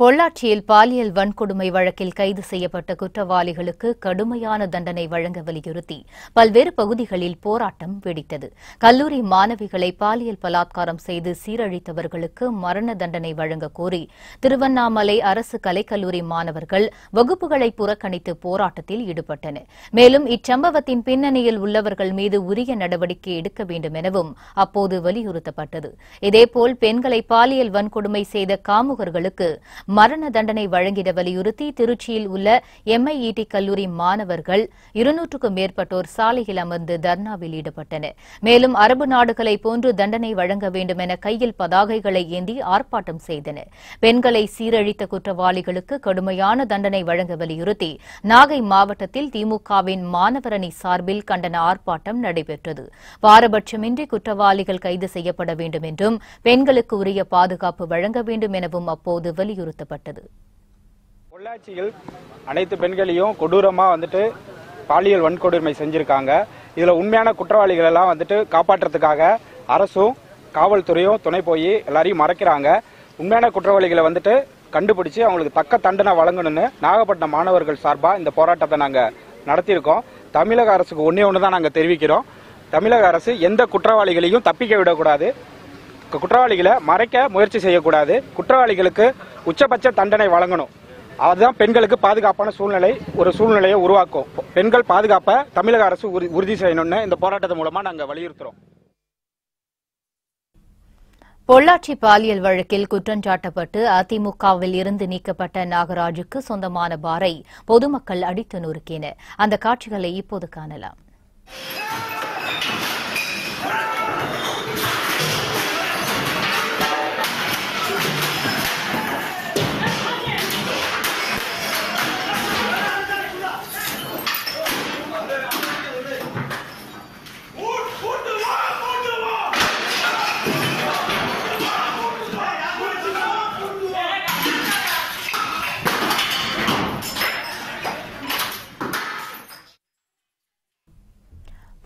பொள்ளாச்சியில் பாலியல் வன்கொடுமை வழக்கில் கைது செய்யப்பட்ட குற்றவாளிகளுக்கு கடுமையான தண்டனை வழங்க வலியுறுத்தி பல்வேறு பகுதிகளில் போராட்டம் வெடித்தது கல்லூரி மாணவிகளை பாலியல் பலாத்காரம் செய்து சீரழித்தவர்களுக்கு மரண தண்டனை வழங்க கோரி திருவண்ணாமலை அரசு கலைக்கல்லூரி மாணவர்கள் வகுப்புகளை புறக்கணித்து போராட்டத்தில் ஈடுபட்டனர் மேலும் இச்சம்பவத்தின் பின்னணியில் உள்ளவர்கள் மீது உரிய நடவடிக்கை எடுக்க வேண்டும் எனவும் அப்போது வலியுறுத்தப்பட்டது இதேபோல் பெண்களை பாலியல் வன்கொடுமை செய்த காமுகர்களுக்கு மரண தண்டனை வழங்கிட வலியுறுத்தி திருச்சியில் உள்ள எம்ஐஇடி e கல்லூரி மாணவர்கள் இருநூற்றுக்கும் மேற்பட்டோர் சாலையில் அமர்ந்து தர்ணாவில் ஈடுபட்டனர் மேலும் அரபு போன்று தண்டனை வழங்க வேண்டும் என கையில் பதாகைகளை ஏந்தி ஆர்ப்பாட்டம் செய்தனர் பெண்களை சீரழித்த குற்றவாளிகளுக்கு கடுமையான தண்டனை வழங்க வலியுறுத்தி நாகை மாவட்டத்தில் திமுகவின் மாணவரணி சார்பில் கண்டன ஆர்ப்பாட்டம் நடைபெற்றது பாரபட்சமின்றி குற்றவாளிகள் கைது செய்யப்பட வேண்டும் என்றும் பெண்களுக்கு உரிய பாதுகாப்பு வழங்க வேண்டும் எனவும் அப்போது வலியுறுத்தி வலியுறுத்தப்பட்டது பொள்ளாச்சியில் அனைத்து பெண்களையும் கொடூரமாக வந்துட்டு பாலியல் வன்கொடுமை செஞ்சுருக்காங்க இதில் உண்மையான குற்றவாளிகள் எல்லாம் வந்துட்டு காப்பாற்றுறதுக்காக அரசும் காவல்துறையும் துணை போய் எல்லாரையும் மறைக்கிறாங்க உண்மையான குற்றவாளிகளை வந்துட்டு கண்டுபிடிச்சு அவங்களுக்கு தக்க தண்டனை வழங்கணும்னு நாகப்பட்டினம் மாணவர்கள் சார்பாக இந்த போராட்டத்தை நாங்கள் நடத்தியிருக்கோம் தமிழக அரசுக்கு ஒன்றே ஒன்று தான் நாங்கள் தெரிவிக்கிறோம் தமிழக அரசு எந்த குற்றவாளிகளையும் தப்பிக்க விடக்கூடாது குற்றவாளிகளை மறைக்க முயற்சி செய்யக்கூடாது குற்றவாளிகளுக்கு உச்சபட்ச தண்டனை வழங்கணும் அதுதான் பெண்களுக்கு பாதுகாப்பான சூழ்நிலை ஒரு சூழ்நிலையை உருவாக்கும் பெண்கள் பாதுகாப்பை தமிழக அரசு உறுதி செய்யணும்னு இந்த போராட்டத்தின் மூலமா நாங்கள் வலியுறுத்துறோம் பொள்ளாச்சி பாலியல் வழக்கில் குற்றஞ்சாட்டப்பட்டு அதிமுகவில் இருந்து நீக்கப்பட்ட நாகராஜுக்கு சொந்தமான பாரை பொதுமக்கள் அடித்து நொறுக்கின அந்த காட்சிகளை இப்போது காணலாம்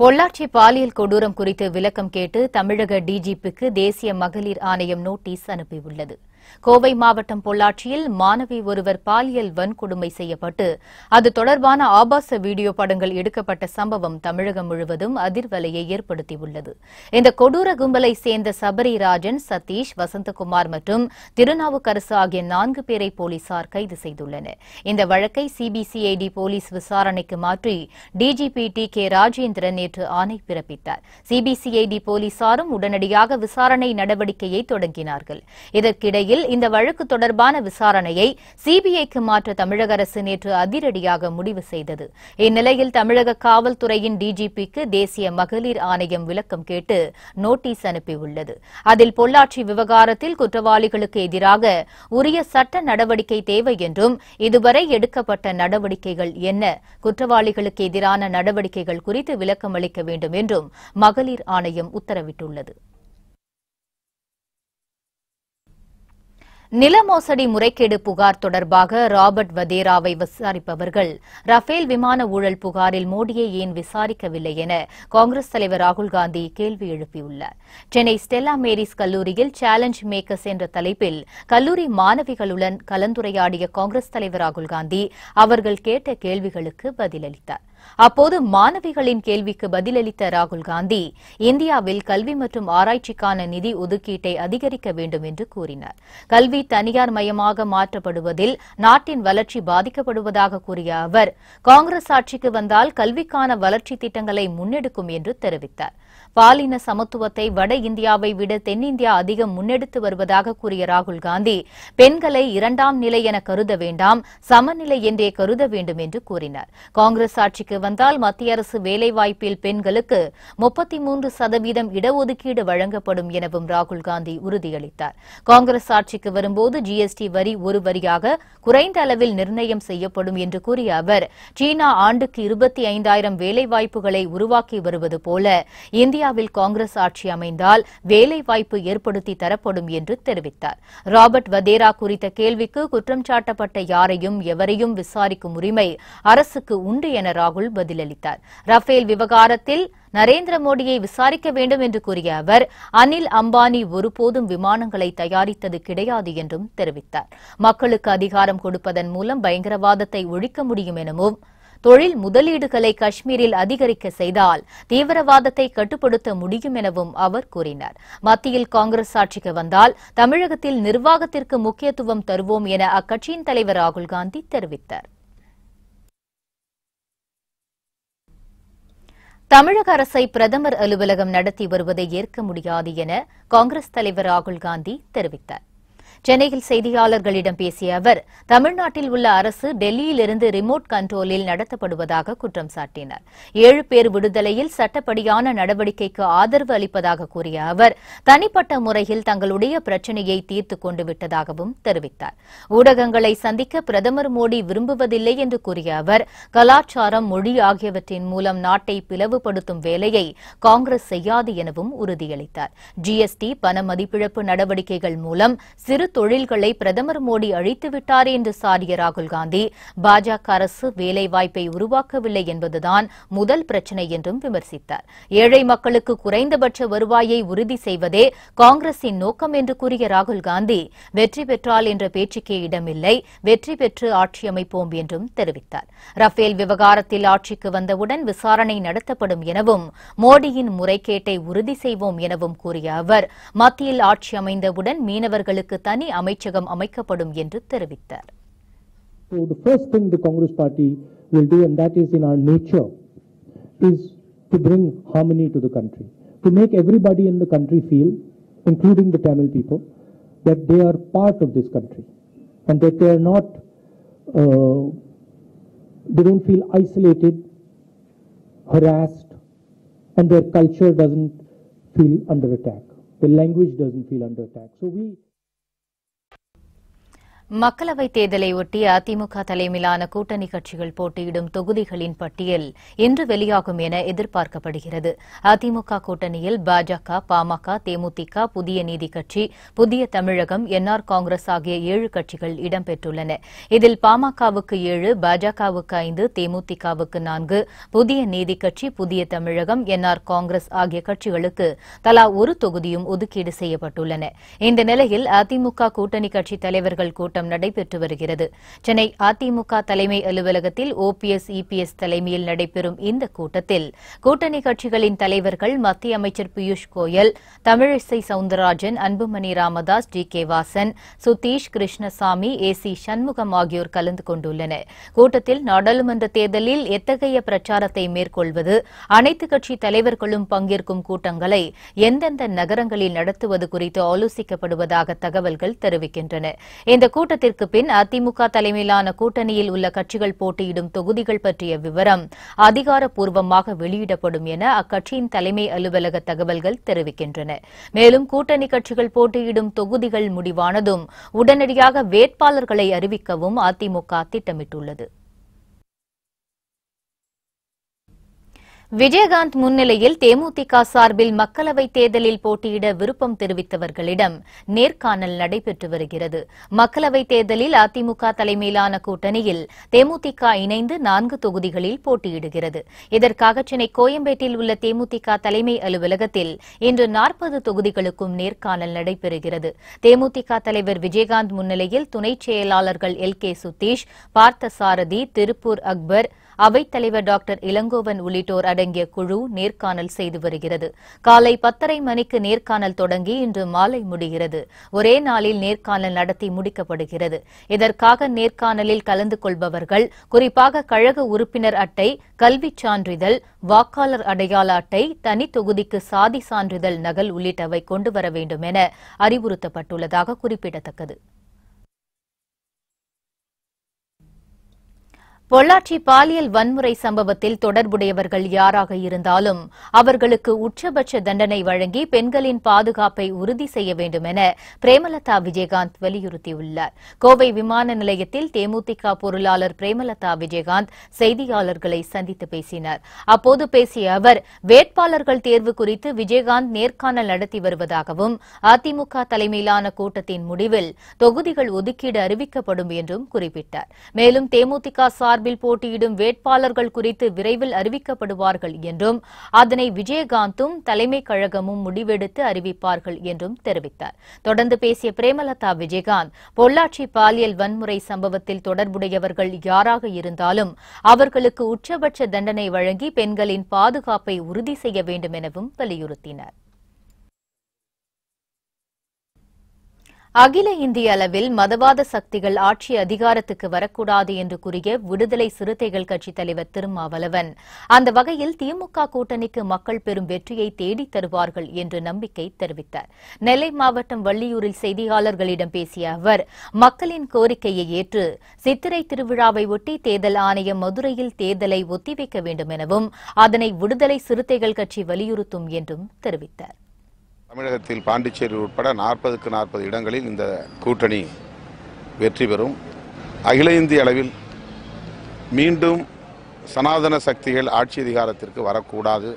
பொள்ளாச்சி பாலியல் கொடூரம் குறித்து விளக்கம் கேட்டு தமிழக டிஜிபிக்கு தேசிய மகளிர் ஆணையம் நோட்டீஸ் அனுப்பியுள்ளது கோவை மாவட்டம் பொள்ளாச்சியில் மாணவி ஒருவர் பாலியல் வன்கொடுமை செய்யப்பட்டு அது தொடர்பான ஆபாச வீடியோ படங்கள் எடுக்கப்பட்ட சம்பவம் தமிழகம் முழுவதும் அதிர்வலையை ஏற்படுத்தியுள்ளது இந்த கொடூர கும்பலை சேர்ந்த சபரிராஜன் சதீஷ் வசந்தகுமார் மற்றும் திருநாவுக்கரசு ஆகிய நான்கு பேரை போலீசார் கைது செய்துள்ளனர் இந்த வழக்கை சிபிசிஐடி போலீஸ் விசாரணைக்கு மாற்றி டிஜிபி டி கே ராஜேந்திரன் நேற்று ஆணை பிறப்பித்தார் சிபிசிஐடி போலீசாரும் உடனடியாக விசாரணை நடவடிக்கையை தொடங்கினார்கள் இதற்கிடையே நிலையில் இந்த வழக்கு தொடர்பான விசாரணையை சிபிஐக்கு மாற்ற தமிழக அரசு நேற்று அதிரடியாக முடிவு செய்தது இந்நிலையில் தமிழக காவல்துறையின் டிஜிபிக்கு தேசிய மகளிர் ஆணையம் விளக்கம் கேட்டு நோட்டீஸ் அனுப்பியுள்ளது அதில் பொள்ளாச்சி விவகாரத்தில் குற்றவாளிகளுக்கு எதிராக உரிய சட்ட நடவடிக்கை தேவை என்றும் இதுவரை எடுக்கப்பட்ட நடவடிக்கைகள் என்ன குற்றவாளிகளுக்கு எதிரான நடவடிக்கைகள் குறித்து விளக்கம் அளிக்க வேண்டும் என்றும் மகளிர் ஆணையம் உத்தரவிட்டுள்ளது நில மோசடி முறைகேடு புகார் தொடர்பாக ராபர்ட் வதேராவை விசாரிப்பவர்கள் ரஃபேல் விமான ஊழல் புகாரில் மோடியை ஏன் விசாரிக்கவில்லை என காங்கிரஸ் தலைவர் ராகுல் காந்தி கேள்வி எழுப்பியுள்ளார் சென்னை ஸ்டெல்லா மேரிஸ் கல்லூரியில் சேலஞ்ச் மேக்கர்ஸ் என்ற தலைப்பில் கல்லூரி மாணவிகளுடன் கலந்துரையாடிய காங்கிரஸ் தலைவர் ராகுல் காந்தி அவர்கள் கேட்ட கேள்விகளுக்கு பதிலளித்தார் அப்போது மாணவிகளின் கேள்விக்கு பதிலளித்த ராகுல் காந்தி இந்தியாவில் கல்வி மற்றும் ஆராய்ச்சிக்கான நிதி ஒதுக்கீட்டை அதிகரிக்க வேண்டும் என்று கூறினார் கல்வி தனியார் மயமாக மாற்றப்படுவதில் நாட்டின் வளர்ச்சி பாதிக்கப்படுவதாக கூறிய அவர் காங்கிரஸ் ஆட்சிக்கு வந்தால் கல்விக்கான வளர்ச்சி திட்டங்களை முன்னெடுக்கும் என்று தெரிவித்தார் பாலின சமத்துவத்தை வட இந்தியாவை விட தென்னிந்தியா அதிகம் முன்னெடுத்து வருவதாக கூறிய ராகுல் காந்தி பெண்களை இரண்டாம் நிலை என கருத வேண்டாம் சமநிலை என்றே கருத வேண்டும் என்று கூறினார் காங்கிரஸ் ஆட்சிக்கு நடவடிக்கைக்கு வந்தால் மத்திய அரசு வேலைவாய்ப்பில் பெண்களுக்கு முப்பத்தி மூன்று சதவீதம் இடஒதுக்கீடு வழங்கப்படும் எனவும் ராகுல் காந்தி உறுதியளித்தார் காங்கிரஸ் ஆட்சிக்கு வரும்போது ஜிஎஸ்டி வரி ஒரு வரியாக குறைந்த அளவில் நிர்ணயம் செய்யப்படும் என்று கூறிய அவர் சீனா ஆண்டுக்கு இருபத்தி ஐந்தாயிரம் வேலைவாய்ப்புகளை உருவாக்கி வருவது போல இந்தியாவில் காங்கிரஸ் ஆட்சி அமைந்தால் வேலைவாய்ப்பு ஏற்படுத்தி தரப்படும் என்று தெரிவித்தார் ராபர்ட் வதேரா குறித்த கேள்விக்கு குற்றம் சாட்டப்பட்ட யாரையும் எவரையும் விசாரிக்கும் உரிமை அரசுக்கு உண்டு என ராகுல் ராகுல் பதிலளித்தார் ரஃபேல் விவகாரத்தில் நரேந்திர மோடியை விசாரிக்க வேண்டும் என்று கூறிய அவர் அனில் அம்பானி ஒருபோதும் விமானங்களை தயாரித்தது கிடையாது என்றும் தெரிவித்தார் மக்களுக்கு அதிகாரம் கொடுப்பதன் மூலம் பயங்கரவாதத்தை ஒழிக்க முடியும் எனவும் தொழில் முதலீடுகளை காஷ்மீரில் அதிகரிக்க செய்தால் தீவிரவாதத்தை கட்டுப்படுத்த முடியும் எனவும் அவர் கூறினார் மத்தியில் காங்கிரஸ் ஆட்சிக்கு வந்தால் தமிழகத்தில் நிர்வாகத்திற்கு முக்கியத்துவம் தருவோம் என அக்கட்சியின் தலைவர் ராகுல் காந்தி தெரிவித்தாா் தமிழக அரசை பிரதமர் அலுவலகம் நடத்தி வருவதை ஏற்க முடியாது என காங்கிரஸ் தலைவர் ராகுல் காந்தி தெரிவித்தார் சென்னையில் செய்தியாளர்களிடம் பேசிய அவர் தமிழ்நாட்டில் உள்ள அரசு டெல்லியிலிருந்து ரிமோட் கண்ட்ரோலில் நடத்தப்படுவதாக குற்றம் சாட்டினார் ஏழு பேர் விடுதலையில் சட்டப்படியான நடவடிக்கைக்கு ஆதரவு அளிப்பதாக கூறிய அவர் தனிப்பட்ட முறையில் தங்களுடைய பிரச்சினையை தீர்த்துக் கொண்டு விட்டதாகவும் தெரிவித்தார் ஊடகங்களை சந்திக்க பிரதமர் மோடி விரும்புவதில்லை என்று கூறிய அவர் கலாச்சாரம் மொழி ஆகியவற்றின் மூலம் நாட்டை பிளவுபடுத்தும் வேலையை காங்கிரஸ் செய்யாது எனவும் உறுதியளித்தார் ஜிஎஸ்டி பண மதிப்பிழப்பு நடவடிக்கைகள் மூலம் சிறு தொழில்களை பிரதமர் மோடி அழித்துவிட்டார் என்று சாடிய ராகுல்காந்தி பாஜக அரசு வேலைவாய்ப்பை உருவாக்கவில்லை என்பதுதான் முதல் பிரச்சினை என்றும் விமர்சித்தார் ஏழை மக்களுக்கு குறைந்தபட்ச வருவாயை உறுதி செய்வதே காங்கிரசின் நோக்கம் என்று கூறிய ராகுல்காந்தி வெற்றி பெற்றால் என்ற பேச்சுக்கே இடமில்லை வெற்றி பெற்று ஆட்சி அமைப்போம் என்றும் தெரிவித்தார் ரஃபேல் விவகாரத்தில் ஆட்சிக்கு வந்தவுடன் விசாரணை நடத்தப்படும் எனவும் மோடியின் முறைகேட்டை உறுதி செய்வோம் எனவும் கூறிய அவர் மத்தியில் ஆட்சி அமைந்தவுடன் மீனவர்களுக்கு தனி தனி அமைச்சகம் அமைக்கப்படும் என்று தெரிவித்தார் So the first thing the Congress party will do and that is in our nature is to bring harmony to the country to make everybody in the country feel including the Tamil people that they are part of this country and that they are not uh, they don't feel isolated harassed and their culture doesn't feel under attack. Their language doesn't feel under attack. So we மக்களவை தேர்தலை ஒட்டி அதிமுக தலைமையிலான கூட்டணி கட்சிகள் போட்டியிடும் தொகுதிகளின் பட்டியல் இன்று வெளியாகும் என எதிர்பார்க்கப்படுகிறது அதிமுக கூட்டணியில் பாஜக பாமக தேமுதிக புதிய நீதி கட்சி புதிய தமிழகம் என்ஆர் காங்கிரஸ் ஆகிய ஏழு கட்சிகள் இடம்பெற்றுள்ளன இதில் பாமகவுக்கு ஏழு பாஜகவுக்கு ஐந்து தேமுதிகவுக்கு நான்கு புதிய நீதி கட்சி புதிய தமிழகம் என்ஆர் காங்கிரஸ் ஆகிய கட்சிகளுக்கு தலா ஒரு தொகுதியும் ஒதுக்கீடு செய்யப்பட்டுள்ளன இந்த நிலையில் அதிமுக கூட்டணி கட்சித் தலைவர்கள் கூட்டம் கூட்டம் நடைபெற்று வருகிறது சென்னை அதிமுக தலைமை அலுவலகத்தில் எஸ் இபிஎஸ் தலைமையில் நடைபெறும் இந்த கூட்டத்தில் கூட்டணி கட்சிகளின் தலைவர்கள் மத்திய அமைச்சர் Piyush Goyal Tamilisai Soundararajan Anbumani Ramadoss T K Vasan Sudhish Krishnasamy A C Shanmugam ஆகியோர் கலந்து கொண்டுள்ளனர் கூட்டத்தில் நாடாளுமன்ற தேர்தலில் எத்தகைய பிரச்சாரத்தை மேற்கொள்வது அனைத்து கட்சி தலைவர்களும் பங்கேற்கும் கூட்டங்களை எந்தெந்த நகரங்களில் நடத்துவது குறித்து ஆலோசிக்கப்படுவதாக தகவல்கள் தெரிவிக்கின்றன இந்த கூட்டம் கூட்டத்திற்கு பின் அதிமுக தலைமையிலான கூட்டணியில் உள்ள கட்சிகள் போட்டியிடும் தொகுதிகள் பற்றிய விவரம் அதிகாரப்பூர்வமாக வெளியிடப்படும் என அக்கட்சியின் தலைமை அலுவலக தகவல்கள் தெரிவிக்கின்றன மேலும் கூட்டணி கட்சிகள் போட்டியிடும் தொகுதிகள் முடிவானதும் உடனடியாக வேட்பாளர்களை அறிவிக்கவும் அதிமுக திட்டமிட்டுள்ளது விஜயகாந்த் முன்னிலையில் தேமுதிக சார்பில் மக்களவை தேர்தலில் போட்டியிட விருப்பம் தெரிவித்தவர்களிடம் நேர்காணல் நடைபெற்று வருகிறது மக்களவைத் தேர்தலில் அதிமுக தலைமையிலான கூட்டணியில் தேமுதிக இணைந்து நான்கு தொகுதிகளில் போட்டியிடுகிறது இதற்காக சென்னை கோயம்பேட்டில் உள்ள தேமுதிக தலைமை அலுவலகத்தில் இன்று நாற்பது தொகுதிகளுக்கும் நேர்காணல் நடைபெறுகிறது தேமுதிக தலைவர் விஜயகாந்த் முன்னிலையில் துணைச் செயலாளர்கள் எல் கே சுதீஷ் பார்த்தசாரதி திருப்பூர் அக்பர் அவைத்தலைவர் டாக்டர் இளங்கோவன் உள்ளிட்டோர் அடங்கிய குழு நேர்காணல் செய்து வருகிறது காலை பத்தரை மணிக்கு நேர்காணல் தொடங்கி இன்று மாலை முடிகிறது ஒரே நாளில் நேர்காணல் நடத்தி முடிக்கப்படுகிறது இதற்காக நேர்காணலில் கலந்து கொள்பவர்கள் குறிப்பாக கழக உறுப்பினர் அட்டை கல்விச் சான்றிதழ் வாக்காளர் அடையாள அட்டை தனி தொகுதிக்கு சாதி சான்றிதழ் நகல் உள்ளிட்டவை கொண்டு வர வேண்டும் என அறிவுறுத்தப்பட்டுள்ளதாக குறிப்பிடத்தக்கது பொள்ளாச்சி பாலியல் வன்முறை சம்பவத்தில் தொடர்புடையவர்கள் யாராக இருந்தாலும் அவர்களுக்கு உச்சபட்ச தண்டனை வழங்கி பெண்களின் பாதுகாப்பை உறுதி செய்ய வேண்டும் என பிரேமலதா விஜயகாந்த் வலியுறுத்தியுள்ளார் கோவை விமான நிலையத்தில் தேமுதிக பொருளாளர் பிரேமலதா விஜயகாந்த் செய்தியாளர்களை சந்தித்து பேசினார் அப்போது பேசிய அவர் வேட்பாளர்கள் தேர்வு குறித்து விஜயகாந்த் நேர்காணல் நடத்தி வருவதாகவும் அதிமுக தலைமையிலான கூட்டத்தின் முடிவில் தொகுதிகள் ஒதுக்கீடு அறிவிக்கப்படும் என்றும் குறிப்பிட்டார் மேலும் தேமுதிக சார் சார்பில் போட்டியிடும் வேட்பாளர்கள் குறித்து விரைவில் அறிவிக்கப்படுவார்கள் என்றும் அதனை விஜயகாந்தும் தலைமை கழகமும் முடிவெடுத்து அறிவிப்பார்கள் என்றும் தெரிவித்தார் தொடர்ந்து பேசிய பிரேமலதா விஜயகாந்த் பொள்ளாச்சி பாலியல் வன்முறை சம்பவத்தில் தொடர்புடையவர்கள் யாராக இருந்தாலும் அவர்களுக்கு உச்சபட்ச தண்டனை வழங்கி பெண்களின் பாதுகாப்பை உறுதி செய்ய வேண்டும் எனவும் வலியுறுத்தினா் அகில இந்திய அளவில் மதவாத சக்திகள் ஆட்சி அதிகாரத்துக்கு வரக்கூடாது என்று கூறிய விடுதலை சிறுத்தைகள் கட்சித் தலைவர் திருமாவளவன் அந்த வகையில் திமுக கூட்டணிக்கு மக்கள் பெரும் வெற்றியை தேடித் தருவார்கள் என்று நம்பிக்கை தெரிவித்தார் நெல்லை மாவட்டம் வள்ளியூரில் செய்தியாளர்களிடம் பேசிய அவர் மக்களின் கோரிக்கையை ஏற்று சித்திரை திருவிழாவை ஒட்டி தேர்தல் ஆணையம் மதுரையில் தேர்தலை ஒத்திவைக்க வேண்டும் எனவும் அதனை விடுதலை சிறுத்தைகள் கட்சி வலியுறுத்தும் என்றும் தெரிவித்தாா் தமிழகத்தில் பாண்டிச்சேரி உட்பட நாற்பதுக்கு நாற்பது இடங்களில் இந்த கூட்டணி வெற்றி பெறும் அகில இந்திய அளவில் மீண்டும் சனாதன சக்திகள் ஆட்சி அதிகாரத்திற்கு வரக்கூடாது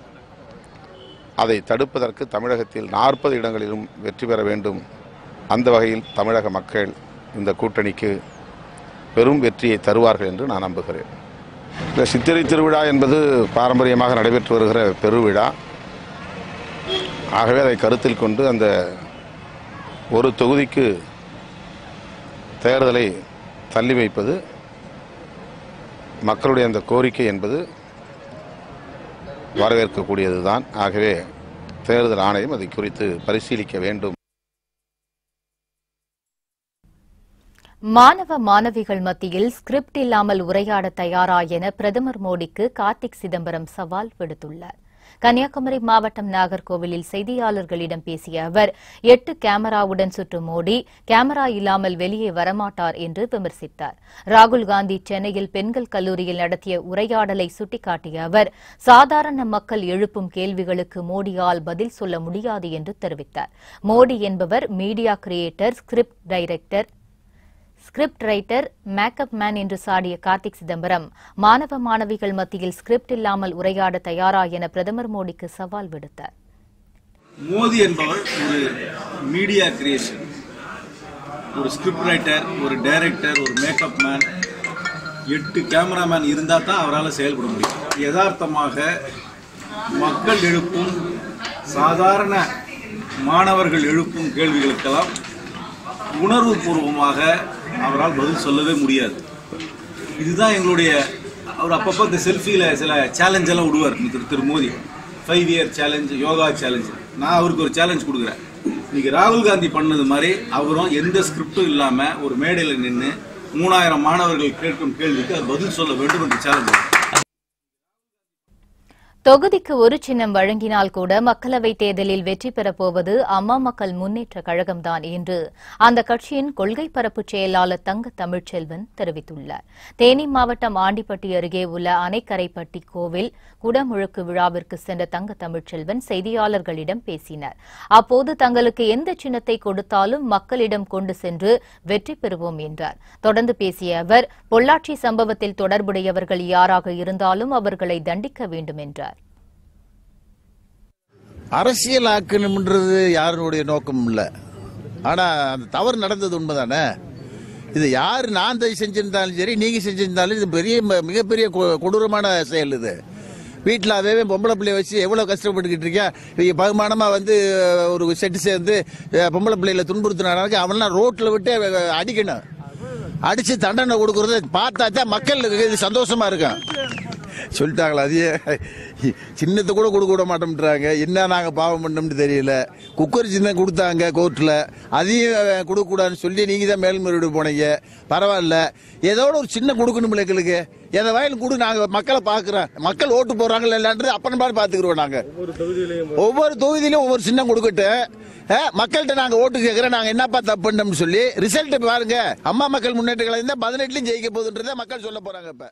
அதை தடுப்பதற்கு தமிழகத்தில் நாற்பது இடங்களிலும் வெற்றி பெற வேண்டும் அந்த வகையில் தமிழக மக்கள் இந்த கூட்டணிக்கு பெரும் வெற்றியை தருவார்கள் என்று நான் நம்புகிறேன் இந்த சித்திரை திருவிழா என்பது பாரம்பரியமாக நடைபெற்று வருகிற பெருவிழா ஆகவே அதை கருத்தில் கொண்டு அந்த ஒரு தொகுதிக்கு தேர்தலை தள்ளி வைப்பது மக்களுடைய அந்த கோரிக்கை என்பது வரவேற்கக்கூடியது தான் ஆகவே தேர்தல் ஆணையம் அதை குறித்து பரிசீலிக்க வேண்டும் மாணவ மாணவிகள் மத்தியில் ஸ்கிரிப்ட் இல்லாமல் உரையாட தயாரா என பிரதமர் மோடிக்கு கார்த்திக் சிதம்பரம் சவால் விடுத்துள்ளார் கன்னியாகுமரி மாவட்டம் நாகர்கோவிலில் செய்தியாளர்களிடம் பேசிய அவர் எட்டு கேமராவுடன் சுற்றும் மோடி கேமரா இல்லாமல் வெளியே வரமாட்டார் என்று விமர்சித்தார் ராகுல் காந்தி சென்னையில் பெண்கள் கல்லூரியில் நடத்திய உரையாடலை சுட்டிக்காட்டிய அவர் சாதாரண மக்கள் எழுப்பும் கேள்விகளுக்கு மோடியால் பதில் சொல்ல முடியாது என்று தெரிவித்தார் மோடி என்பவர் media creator script director script writer makeup man என்று சாடிய கார்த்திக் சிதம்பரம் மாணவ மாணவிகள் மத்தியில் ஸ்கிரிப்ட் இல்லாமல் உரையாட தயாரா என பிரதமர் மோடிக்கு சவால் விடுத்தார் மோடி என்பவர் ஒரு மீடியா கிரியேஷன் ஒரு ஸ்கிரிப்ட் ரைட்டர் ஒரு டைரக்டர் ஒரு மேக்கப் மேன் எட்டு கேமராமேன் இருந்தால் தான் அவரால் செயல்பட முடியும் யதார்த்தமாக மக்கள் எழுப்பும் சாதாரண மாணவர்கள் எழுப்பும் கேள்விகளுக்கெல்லாம் உணர்வுபூர்வமாக அவரால் பதில் சொல்லவே முடியாது இதுதான் எங்களுடைய அவர் அப்பப்போ இந்த செல்ஃபியில் சில சேலஞ்ச் எல்லாம் விடுவார் Thiru Thiru Modi five year challenge yoga challenge நான் அவருக்கு ஒரு சேலஞ்ச் கொடுக்குறேன் இன்றைக்கி ராகுல் காந்தி பண்ணது மாதிரி அவரும் எந்த ஸ்கிரிப்டும் இல்லாமல் ஒரு மேடையில் நின்று மூணாயிரம் மாணவர்கள் கேட்கும் கேள்விக்கு பதில் சொல்ல வேண்டும் என்று சேலஞ்ச் தொகுதிக்கு ஒரு சின்னம் வழங்கினால் கூட மக்களவைத் தேர்தலில் வெற்றி பெறப்போவது அம்மா மக்கள் முன்னேற்ற கழகம்தான் என்று அந்த கட்சியின் கொள்கை பரப்பு செயலாளர் தங்க தமிழ்ச்செல்வன் தெரிவித்துள்ளார் தேனி மாவட்டம் ஆண்டிப்பட்டி அருகே உள்ள அணைக்கரைப்பட்டி கோவில் குடமுழுக்கு விழாவிற்கு சென்ற தங்க தமிழ்ச்செல்வன் செய்தியாளர்களிடம் பேசினர் அப்போது தங்களுக்கு எந்த சின்னத்தை கொடுத்தாலும் மக்களிடம் கொண்டு சென்று வெற்றி பெறுவோம் என்றார் தொடர்ந்து பேசிய அவர் பொள்ளாச்சி சம்பவத்தில் தொடர்புடையவர்கள் யாராக இருந்தாலும் அவர்களை தண்டிக்க வேண்டும் என்றார் அரசியல் ஆக்கணும்ன்றது யாருடைய நோக்கம் இல்லை ஆனால் அந்த தவறு நடந்தது உண்மைதானே இது யார் நான் செஞ்சிருந்தாலும் சரி நீங்கள் செஞ்சிருந்தாலும் இது பெரிய மிகப்பெரிய கொடூரமான செயல் இது வீட்டில் அதே பொம்பளை பிள்ளைய வச்சு எவ்வளோ கஷ்டப்பட்டுக்கிட்டு இருக்கேன் நீங்கள் பகுமானமாக வந்து ஒரு செட்டு சேர்ந்து பொம்பளை பிள்ளைகளை துன்புறுத்தினாலும் அவன்லாம் ரோட்டில் விட்டு அடிக்கணும் அடித்து தண்டனை கொடுக்குறத பார்த்தா தான் மக்கள் சந்தோஷமாக இருக்கும் சொல்லிட்டாங்களா அதையே சின்னத்தை கூட கொடுக்க விட மாட்டோம்ன்றாங்க என்ன நாங்கள் பாவம் பண்ணோம்னு தெரியல குக்கர் சின்ன கொடுத்தாங்க கோர்ட்டில் அதையும் கொடுக்கக்கூடாதுன்னு சொல்லி நீங்கள் தான் மேல்முறையீடு போனீங்க பரவாயில்ல ஏதோட ஒரு சின்ன கொடுக்கணும்ல எங்களுக்கு எதை வாயிலும் கூட நாங்கள் மக்களை பார்க்குறோம் மக்கள் ஓட்டு போகிறாங்களா இல்லைன்றது அப்பன் பாடு பார்த்துக்குருவோம் நாங்கள் ஒவ்வொரு தொகுதியிலையும் ஒவ்வொரு சின்னம் கொடுக்கட்டு மக்கள்கிட்ட நாங்கள் ஓட்டு கேட்குறோம் நாங்கள் என்னப்பா தப்பு பண்ணோம்னு சொல்லி ரிசல்ட் பாருங்க அம்மா மக்கள் முன்னேற்ற கழகம் தான் பதினெட்டுலையும் ஜெயிக்க போகுதுன்றதை மக்கள் சொல்ல போகிறாங்க இப்போ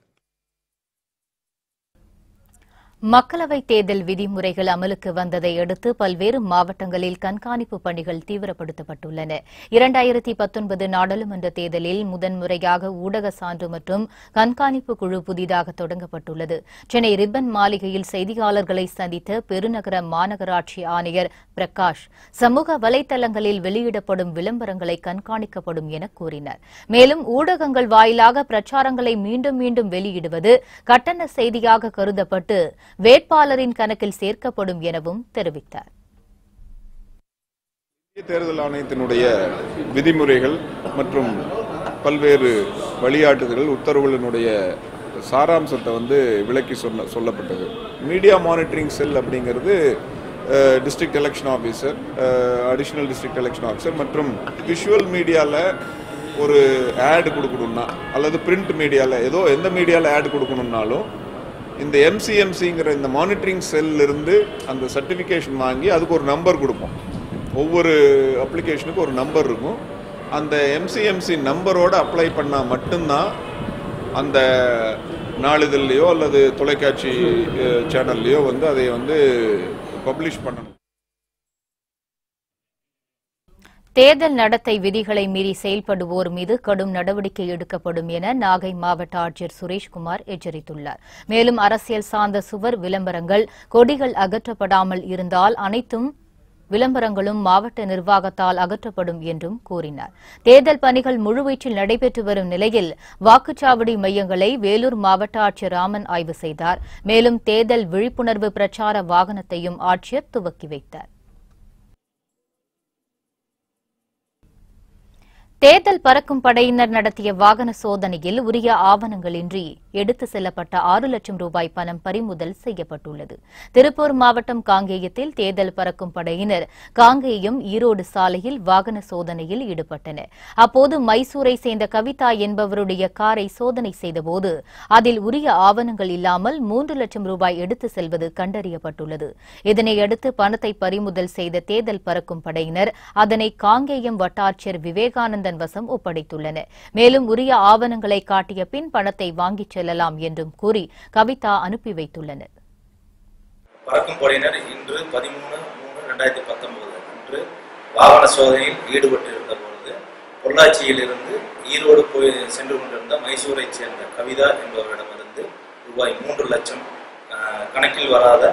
மக்களவை தேர்தல் விதிமுறைகள் அமலுக்கு வந்ததை அடுத்து பல்வேறு மாவட்டங்களில் கண்காணிப்பு பணிகள் தீவிரப்படுத்தப்பட்டுள்ளன இரண்டாயிரத்தி பத்தொன்பது நாடாளுமன்ற தேர்தலில் முதன்முறையாக ஊடக சான்று மற்றும் கண்காணிப்பு குழு புதிதாக தொடங்கப்பட்டுள்ளது சென்னை ரிப்பன் மாளிகையில் செய்தியாளர்களை சந்தித்த பெருநகர மாநகராட்சி ஆணையர் பிரகாஷ் சமூக வலைதளங்களில் வெளியிடப்படும் விளம்பரங்களை கண்காணிக்கப்படும் என கூறினார் மேலும் ஊடகங்கள் வாயிலாக பிரச்சாரங்களை மீண்டும் மீண்டும் வெளியிடுவது கட்டண செய்தியாக கருதப்பட்டு வேட்பாளரின் கணக்கில் சேர்க்கப்படும் எனவும் தெரிவித்தார் தேர்தல் ஆணையத்தினுடைய விதிமுறைகள் மற்றும் பல்வேறு வழிகாட்டுதல்கள் உத்தரவுகளினுடைய சாராம்சத்தை வந்து விளக்கி சொன்ன சொல்லப்பட்டது மீடியா மானிட்டரிங் செல் அப்படிங்கிறது district election officer additional district election officer மற்றும் விஷுவல் மீடியாவில் ஒரு ஆட் கொடுக்கணும்னா அல்லது பிரிண்ட் மீடியாவில் ஏதோ எந்த மீடியாவில் ஆட் கொடுக்கணும்னாலும் இந்த எம்சிஎம்சிங்கிற இந்த மானிட்டரிங் செல்லிருந்து அந்த சர்டிஃபிகேஷன் வாங்கி அதுக்கு ஒரு நம்பர் கொடுப்போம் ஒவ்வொரு அப்ளிகேஷனுக்கு ஒரு நம்பர் இருக்கும் அந்த எம்சிஎம்சி நம்பரோடு அப்ளை பண்ணால் மட்டும்தான் அந்த நாளிதழ்லையோ அல்லது தொலைக்காட்சி சேனல்லையோ வந்து அதை வந்து பப்ளிஷ் பண்ணணும் தேர்தல் நடத்தை விதிகளை மீறி செயல்படுவோர் மீது கடும் நடவடிக்கை எடுக்கப்படும் என நாகை மாவட்ட ஆட்சியர் சுரேஷ்குமார் எச்சரித்துள்ளார் மேலும் அரசியல் சார்ந்த சுவர் விளம்பரங்கள் கொடிகள் அகற்றப்படாமல் இருந்தால் அனைத்தும் விளம்பரங்களும் மாவட்ட நிர்வாகத்தால் அகற்றப்படும் என்றும் கூறினார் தேர்தல் பணிகள் முழுவீச்சில் நடைபெற்று வரும் நிலையில் வாக்குச்சாவடி மையங்களை வேலூர் மாவட்ட ஆட்சியர் ராமன் ஆய்வு செய்தார் மேலும் தேர்தல் விழிப்புணர்வு பிரச்சார வாகனத்தையும் ஆட்சியர் துவக்கி வைத்தாா் தேர்தல் பறக்கும் படையினர் நடத்திய வாகன சோதனையில் உரிய ஆவணங்களின்றி எடுத்து செல்லப்பட்ட ஆறு லட்சம் ரூபாய் பணம் பறிமுதல் செய்யப்பட்டுள்ளது திருப்பூர் மாவட்டம் காங்கேயத்தில் தேர்தல் பறக்கும் படையினர் காங்கேயம் ஈரோடு சாலையில் வாகன சோதனையில் ஈடுபட்டனர் அப்போது மைசூரை சேர்ந்த கவிதா என்பவருடைய காரை சோதனை செய்தபோது அதில் உரிய ஆவணங்கள் இல்லாமல் மூன்று லட்சம் ரூபாய் எடுத்து செல்வது கண்டறியப்பட்டுள்ளது இதனையடுத்து பணத்தை பறிமுதல் செய்த தேர்தல் பறக்கும் படையினர் அதனை காங்கேயம் வட்டாட்சியர் விவேகானந்த தன் வசம் ஒப்படைத்துள்ளன மேலும் உரிய ஆவணங்களை காட்டிய பின் பணத்தை வாங்கிச் செல்லலாம் என்றும் கூறி கவிதா அனுப்பி வைத்துள்ளனர் பறக்கும் படையினர் இன்று பதிமூணு மூணு இரண்டாயிரத்தி பத்தொன்பது இன்று வாகன சோதனையில் ஈடுபட்டிருந்த பொழுது பொள்ளாச்சியில் இருந்து ஈரோடு போய் சென்று கொண்டிருந்த மைசூரை சேர்ந்த கவிதா என்பவரிடமிருந்து ரூபாய் மூன்று லட்சம் கணக்கில் வராத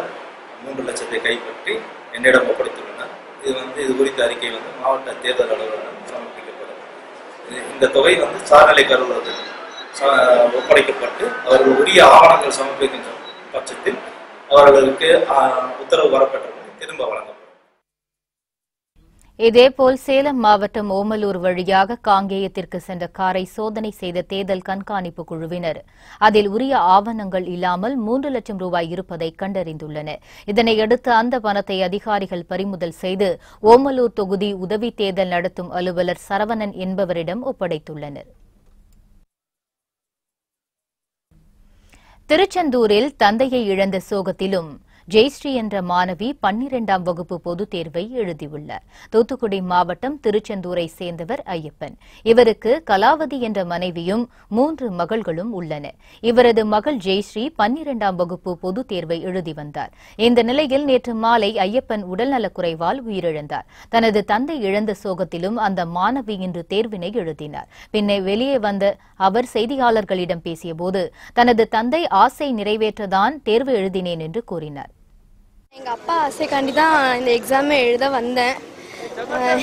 மூன்று லட்சத்தை கைப்பற்றி என்னிடம் ஒப்படைத்துள்ளனர் இது வந்து இது குறித்த அறிக்கை வந்து மாவட்ட தேர்தல் அலுவலகம் இந்த தொகை வந்து சார்நிலை கருவூரத்தில் ஒப்படைக்கப்பட்டு அவர்கள் உரிய ஆவணங்கள் சமர்ப்பிக்கின்ற பட்சத்தில் அவர்களுக்கு உத்தரவு வரப்பட்டது திரும்ப வழங்கப்படும் இதேபோல் சேலம் மாவட்டம் ஓமலூர் வழியாக காங்கேயத்திற்கு சென்ற காரை சோதனை செய்த தேர்தல் கண்காணிப்பு குழுவினர் அதில் உரிய ஆவணங்கள் இல்லாமல் மூன்று லட்சம் ரூபாய் இருப்பதை கண்டறிந்துள்ளனர் இதனையடுத்து அந்த பணத்தை அதிகாரிகள் பறிமுதல் செய்து ஓமலூர் தொகுதி உதவி தேர்தல் நடத்தும் அலுவலர் சரவணன் என்பவரிடம் ஒப்படைத்துள்ளனர் திருச்செந்தூரில் தந்தையை இழந்த சோகத்திலும் ஜெயஸ்ரீ என்ற மாணவி பன்னிரண்டாம் வகுப்பு பொதுத் தேர்வை எழுதியுள்ளார் தூத்துக்குடி மாவட்டம் திருச்செந்தூரை சேர்ந்தவர் ஐயப்பன் இவருக்கு கலாவதி என்ற மனைவியும் மூன்று மகள்களும் உள்ளனர் இவரது மகள் ஜெயஸ்ரீ பன்னிரண்டாம் வகுப்பு பொதுத் தேர்வை எழுதி வந்தார் இந்த நிலையில் நேற்று மாலை ஐயப்பன் உடல்நலக்குறைவால் உயிரிழந்தார் தனது தந்தை இழந்த சோகத்திலும் அந்த மாணவி இன்று தேர்வினை எழுதினார் பின்னர் வெளியே வந்த அவர் செய்தியாளர்களிடம் பேசியபோது தனது தந்தை ஆசை நிறைவேற்றதான் தேர்வு எழுதினேன் என்று கூறினார் எங்கள் அப்பா ஆசைக்காண்டி தான் இந்த எக்ஸாமே எழுத வந்தேன்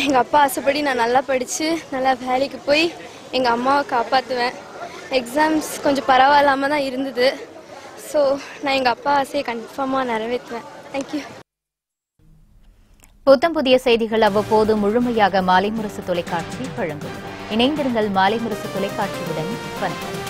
எங்கள் அப்பா ஆசைப்படி நான் நல்லா படித்து நல்லா வேலைக்கு போய் எங்கள் அம்மாவை காப்பாற்றுவேன் எக்ஸாம்ஸ் கொஞ்சம் பரவாயில்லாமல் தான் இருந்தது ஸோ நான் எங்கள் அப்பா ஆசையை கன்ஃபார்மாக நிறைவேற்றுவேன் தேங்க்யூ புத்தம் புதிய செய்திகள் அவ்வப்போது முழுமையாக மாலை முரசு தொலைக்காட்சி வழங்கும் இணைந்திருங்கள் மாலை முரசு தொலைக்காட்சியுடன் வணக்கம்